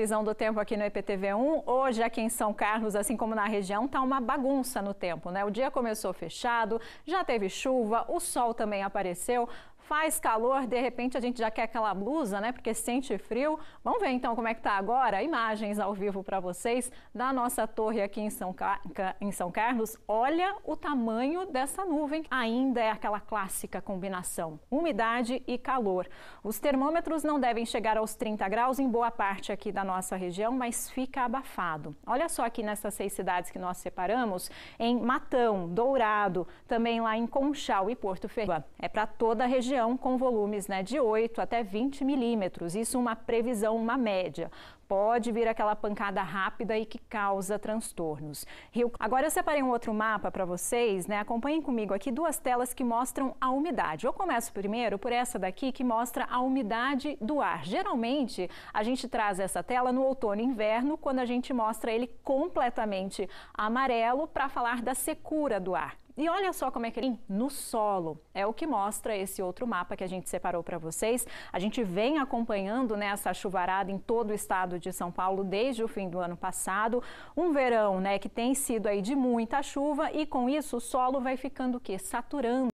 Visão do tempo aqui no EPTV1. Hoje, aqui em São Carlos, assim como na região, tá uma bagunça no tempo, né? O dia começou fechado, já teve chuva, o sol também apareceu, faz calor, de repente a gente já quer aquela blusa, né? Porque sente frio. Vamos ver então como é que tá agora. Imagens ao vivo para vocês da nossa torre aqui em São, Car... em São Carlos. Olha o tamanho dessa nuvem. Ainda é aquela clássica combinação: umidade e calor. Os termômetros não devem chegar aos 30 graus em boa parte aqui da nossa região, mas fica abafado. Olha só aqui nessas seis cidades que nós separamos, em Matão, Dourado, também lá em Conchal e Porto Ferreira. É para toda a região região com volumes né, de 8 até 20 milímetros. Isso uma previsão, uma média. Pode vir aquela pancada rápida e que causa transtornos. Rio... Agora eu separei um outro mapa para vocês, né? Acompanhem comigo aqui duas telas que mostram a umidade. Eu começo primeiro por essa daqui que mostra a umidade do ar. Geralmente a gente traz essa tela no outono e inverno, quando a gente mostra ele completamente amarelo para falar da secura do ar. E olha só como é que ele é. no solo. É o que mostra esse outro mapa que a gente separou para vocês. A gente vem acompanhando né, essa chuvarada em todo o estado de São Paulo desde o fim do ano passado. Um verão né, que tem sido aí de muita chuva e com isso o solo vai ficando o quê? Saturando.